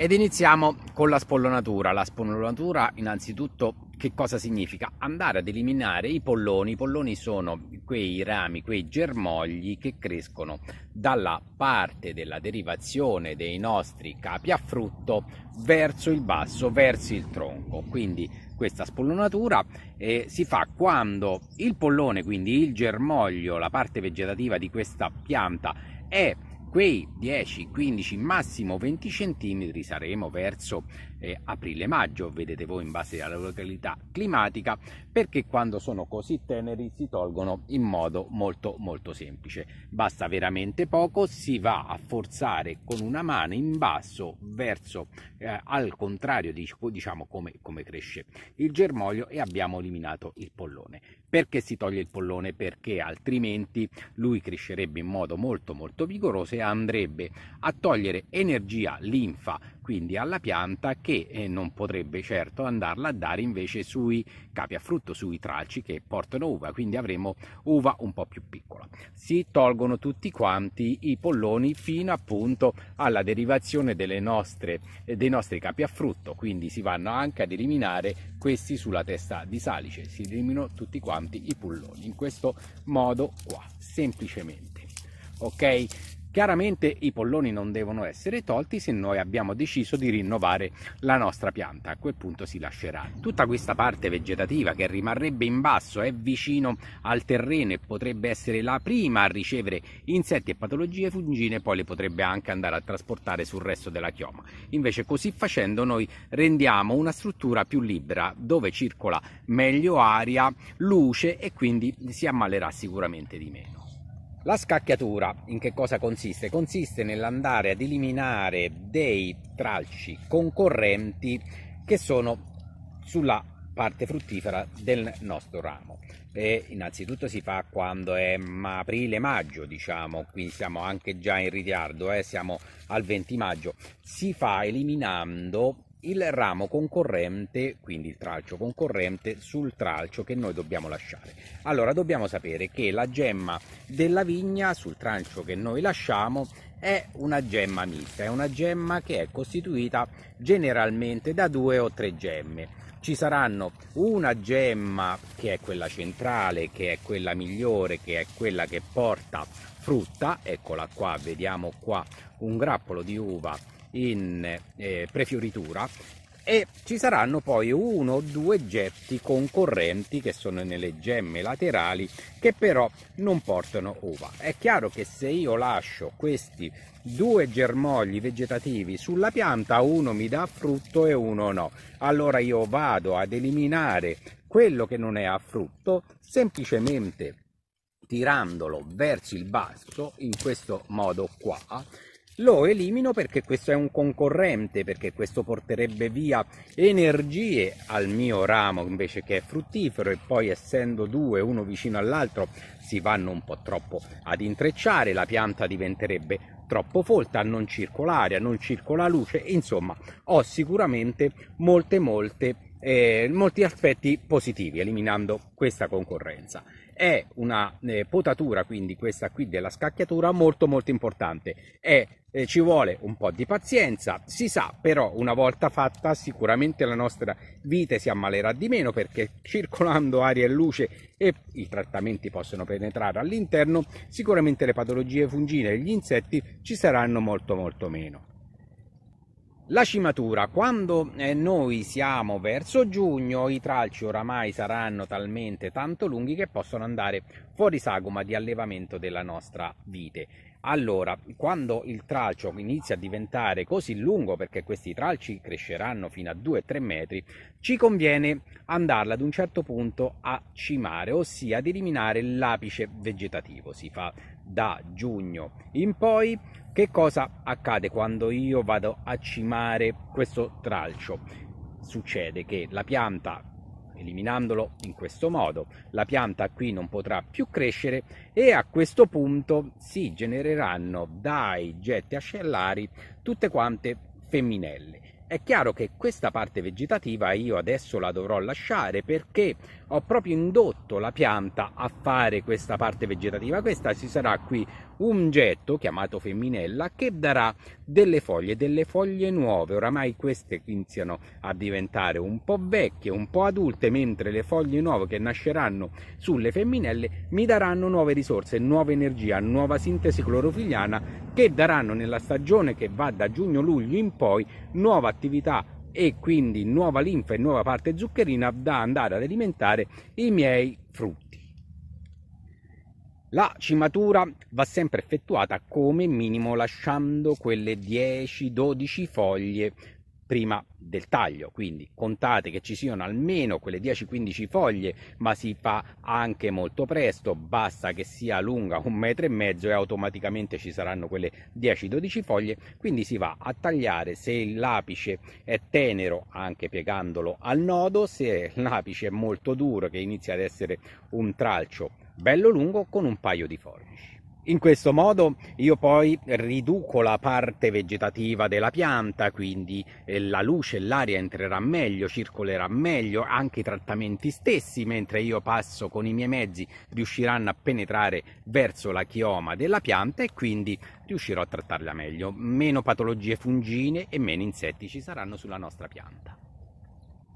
Ed iniziamo con la spollonatura. La spollonatura innanzitutto che cosa significa? Andare ad eliminare i polloni. I polloni sono quei rami, quei germogli che crescono dalla parte della derivazione dei nostri capi a frutto verso il basso, verso il tronco. Quindi questa spollonatura eh, si fa quando il pollone, quindi il germoglio, la parte vegetativa di questa pianta è quei 10, 15, massimo 20 centimetri saremo verso eh, aprile-maggio, vedete voi in base alla località climatica, perché quando sono così teneri si tolgono in modo molto molto semplice. Basta veramente poco, si va a forzare con una mano in basso verso eh, al contrario diciamo come, come cresce il germoglio e abbiamo eliminato il pollone. Perché si toglie il pollone? Perché altrimenti lui crescerebbe in modo molto molto vigoroso e andrebbe a togliere energia, linfa, quindi alla pianta che eh, non potrebbe certo andarla a dare invece sui capi a frutto, sui tralci che portano uva, quindi avremo uva un po' più piccola. Si tolgono tutti quanti i polloni fino appunto alla derivazione nostre, eh, dei nostri capi a frutto, quindi si vanno anche ad eliminare questi sulla testa di salice, si eliminano tutti quanti i polloni, in questo modo qua, semplicemente. Ok? Chiaramente i polloni non devono essere tolti se noi abbiamo deciso di rinnovare la nostra pianta, a quel punto si lascerà. Tutta questa parte vegetativa che rimarrebbe in basso è vicino al terreno e potrebbe essere la prima a ricevere insetti e patologie fungine, poi le potrebbe anche andare a trasportare sul resto della chioma. Invece così facendo noi rendiamo una struttura più libera dove circola meglio aria, luce e quindi si ammalerà sicuramente di meno. La scacchiatura in che cosa consiste? Consiste nell'andare ad eliminare dei tralci concorrenti che sono sulla parte fruttifera del nostro ramo. E innanzitutto si fa quando è aprile-maggio, diciamo, quindi siamo anche già in ritardo, eh? siamo al 20 maggio. Si fa eliminando il ramo concorrente, quindi il tralcio concorrente, sul tralcio che noi dobbiamo lasciare. Allora dobbiamo sapere che la gemma della vigna sul tralcio che noi lasciamo è una gemma mista, è una gemma che è costituita generalmente da due o tre gemme. Ci saranno una gemma che è quella centrale, che è quella migliore, che è quella che porta frutta, eccola qua, vediamo qua un grappolo di uva in eh, prefioritura e ci saranno poi uno o due getti concorrenti che sono nelle gemme laterali che però non portano uva. È chiaro che se io lascio questi due germogli vegetativi sulla pianta uno mi dà frutto e uno no. Allora io vado ad eliminare quello che non è a frutto semplicemente tirandolo verso il basso in questo modo qua lo elimino perché questo è un concorrente, perché questo porterebbe via energie al mio ramo invece che è fruttifero e poi essendo due uno vicino all'altro si vanno un po' troppo ad intrecciare, la pianta diventerebbe troppo folta, non circolare, a non circola luce, insomma ho sicuramente molte molte eh, molti aspetti positivi eliminando questa concorrenza. È una eh, potatura, quindi questa qui della scacchiatura, molto molto importante. È, eh, ci vuole un po' di pazienza, si sa, però una volta fatta sicuramente la nostra vite si ammalerà di meno perché circolando aria e luce e i trattamenti possono penetrare all'interno, sicuramente le patologie fungine e gli insetti ci saranno molto molto meno. La cimatura, quando eh, noi siamo verso giugno i tralci oramai saranno talmente tanto lunghi che possono andare fuori sagoma di allevamento della nostra vite. Allora, quando il tralcio inizia a diventare così lungo, perché questi tralci cresceranno fino a 2-3 metri, ci conviene andarla ad un certo punto a cimare, ossia ad eliminare l'apice vegetativo. Si fa da giugno in poi che cosa accade quando io vado a cimare questo tralcio? Succede che la pianta, eliminandolo in questo modo, la pianta qui non potrà più crescere e a questo punto si genereranno dai getti ascellari tutte quante femminelle. È chiaro che questa parte vegetativa io adesso la dovrò lasciare perché ho proprio indotto la pianta a fare questa parte vegetativa. Questa ci sarà qui un getto chiamato femminella che darà delle foglie, delle foglie nuove. Oramai queste iniziano a diventare un po' vecchie, un po' adulte, mentre le foglie nuove che nasceranno sulle femminelle mi daranno nuove risorse, nuova energia, nuova sintesi clorofiliana che daranno nella stagione che va da giugno-luglio in poi nuova attività e quindi nuova linfa e nuova parte zuccherina da andare ad alimentare i miei frutti. La cimatura va sempre effettuata come minimo lasciando quelle 10-12 foglie prima del taglio, quindi contate che ci siano almeno quelle 10-15 foglie, ma si fa anche molto presto, basta che sia lunga un metro e mezzo e automaticamente ci saranno quelle 10-12 foglie, quindi si va a tagliare se l'apice è tenero, anche piegandolo al nodo, se l'apice è molto duro che inizia ad essere un tralcio bello lungo con un paio di forbici. In questo modo io poi riduco la parte vegetativa della pianta, quindi eh, la luce e l'aria entrerà meglio, circolerà meglio, anche i trattamenti stessi, mentre io passo con i miei mezzi, riusciranno a penetrare verso la chioma della pianta e quindi riuscirò a trattarla meglio. Meno patologie fungine e meno insetti ci saranno sulla nostra pianta.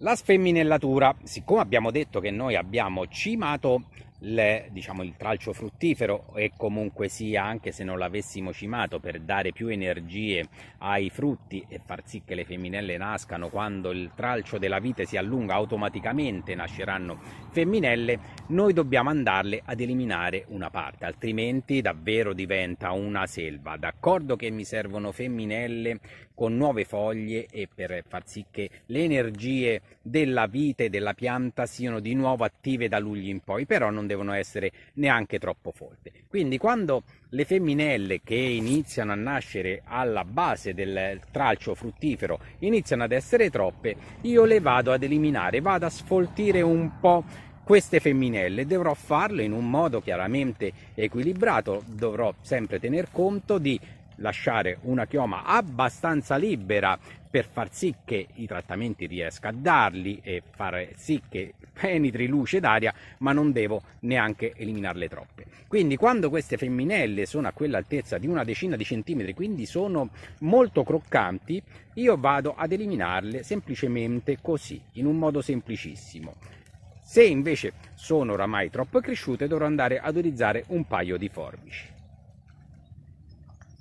La sfemminellatura, siccome abbiamo detto che noi abbiamo cimato le, diciamo, il tralcio fruttifero e comunque sia anche se non l'avessimo cimato per dare più energie ai frutti e far sì che le femminelle nascano quando il tralcio della vite si allunga automaticamente nasceranno femminelle noi dobbiamo andarle ad eliminare una parte altrimenti davvero diventa una selva d'accordo che mi servono femminelle con nuove foglie e per far sì che le energie della vite della pianta siano di nuovo attive da luglio in poi però non devono essere neanche troppo folte. Quindi quando le femminelle che iniziano a nascere alla base del tralcio fruttifero iniziano ad essere troppe, io le vado ad eliminare, vado a sfoltire un po' queste femminelle. Dovrò farlo in un modo chiaramente equilibrato, dovrò sempre tener conto di lasciare una chioma abbastanza libera per far sì che i trattamenti riesca a darli e far sì che penetri luce d'aria, ma non devo neanche eliminarle troppe. Quindi quando queste femminelle sono a quell'altezza di una decina di centimetri, quindi sono molto croccanti, io vado ad eliminarle semplicemente così, in un modo semplicissimo. Se invece sono oramai troppo cresciute dovrò andare ad utilizzare un paio di forbici.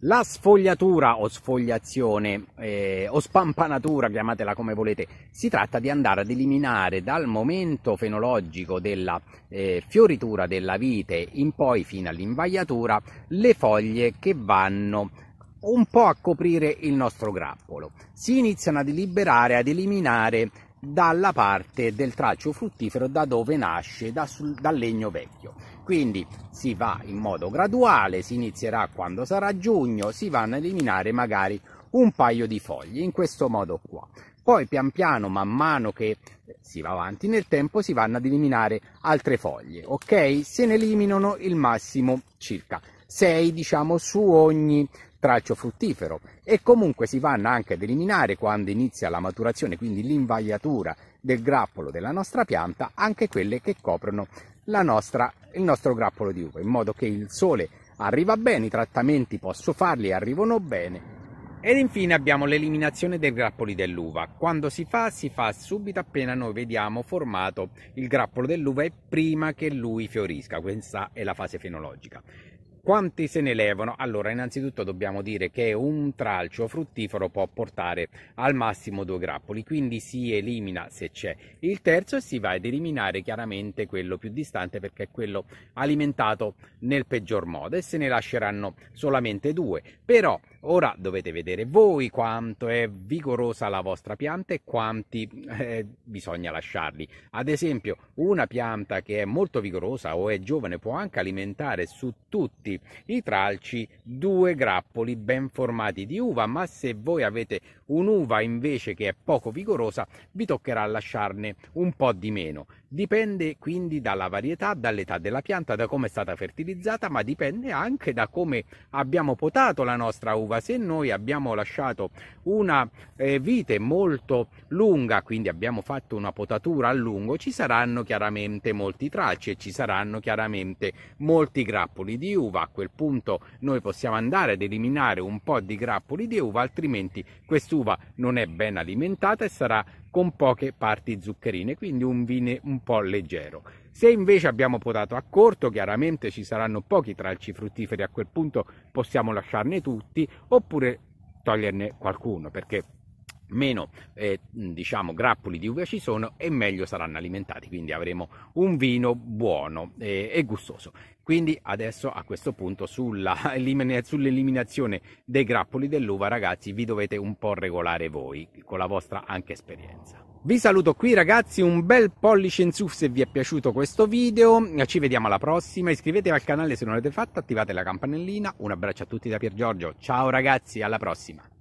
La sfogliatura o sfogliazione eh, o spampanatura, chiamatela come volete, si tratta di andare ad eliminare dal momento fenologico della eh, fioritura della vite in poi fino all'invaiatura le foglie che vanno un po' a coprire il nostro grappolo. Si iniziano ad liberare, ad eliminare dalla parte del traccio fruttifero da dove nasce, da sul, dal legno vecchio. Quindi si va in modo graduale, si inizierà quando sarà giugno, si vanno a eliminare magari un paio di foglie, in questo modo qua. Poi pian piano, man mano che si va avanti nel tempo, si vanno ad eliminare altre foglie, ok? Se ne eliminano il massimo circa 6, diciamo, su ogni traccio fruttifero e comunque si vanno anche ad eliminare quando inizia la maturazione, quindi l'invagliatura del grappolo della nostra pianta, anche quelle che coprono la nostra il nostro grappolo di uva, in modo che il sole arriva bene, i trattamenti posso farli, arrivano bene. Ed infine abbiamo l'eliminazione dei grappoli dell'uva. Quando si fa, si fa subito appena noi vediamo formato il grappolo dell'uva e prima che lui fiorisca. Questa è la fase fenologica. Quanti se ne levano? Allora, innanzitutto dobbiamo dire che un tralcio fruttifero può portare al massimo due grappoli, quindi si elimina se c'è il terzo e si va ad eliminare chiaramente quello più distante perché è quello alimentato nel peggior modo e se ne lasceranno solamente due. Però ora dovete vedere voi quanto è vigorosa la vostra pianta e quanti eh, bisogna lasciarli. Ad esempio, una pianta che è molto vigorosa o è giovane può anche alimentare su tutti tralci. I tralci, due grappoli ben formati di uva, ma se voi avete Un'uva invece che è poco vigorosa vi toccherà lasciarne un po' di meno. Dipende quindi dalla varietà, dall'età della pianta, da come è stata fertilizzata, ma dipende anche da come abbiamo potato la nostra uva. Se noi abbiamo lasciato una eh, vite molto lunga, quindi abbiamo fatto una potatura a lungo, ci saranno chiaramente molti tracci e ci saranno chiaramente molti grappoli di uva. A quel punto noi possiamo andare ad eliminare un po' di grappoli di uva, altrimenti quest'uva l'uva non è ben alimentata e sarà con poche parti zuccherine, quindi un vino un po' leggero. Se invece abbiamo potato a corto, chiaramente ci saranno pochi tralci fruttiferi, a quel punto possiamo lasciarne tutti oppure toglierne qualcuno, perché meno eh, diciamo, grappoli di uva ci sono e meglio saranno alimentati quindi avremo un vino buono e, eh, e gustoso quindi adesso a questo punto sull'eliminazione sull dei grappoli dell'uva ragazzi vi dovete un po' regolare voi con la vostra anche esperienza vi saluto qui ragazzi, un bel pollice in su se vi è piaciuto questo video, ci vediamo alla prossima, iscrivetevi al canale se non l'avete fatto, attivate la campanellina, un abbraccio a tutti da Pier Giorgio, ciao ragazzi, alla prossima!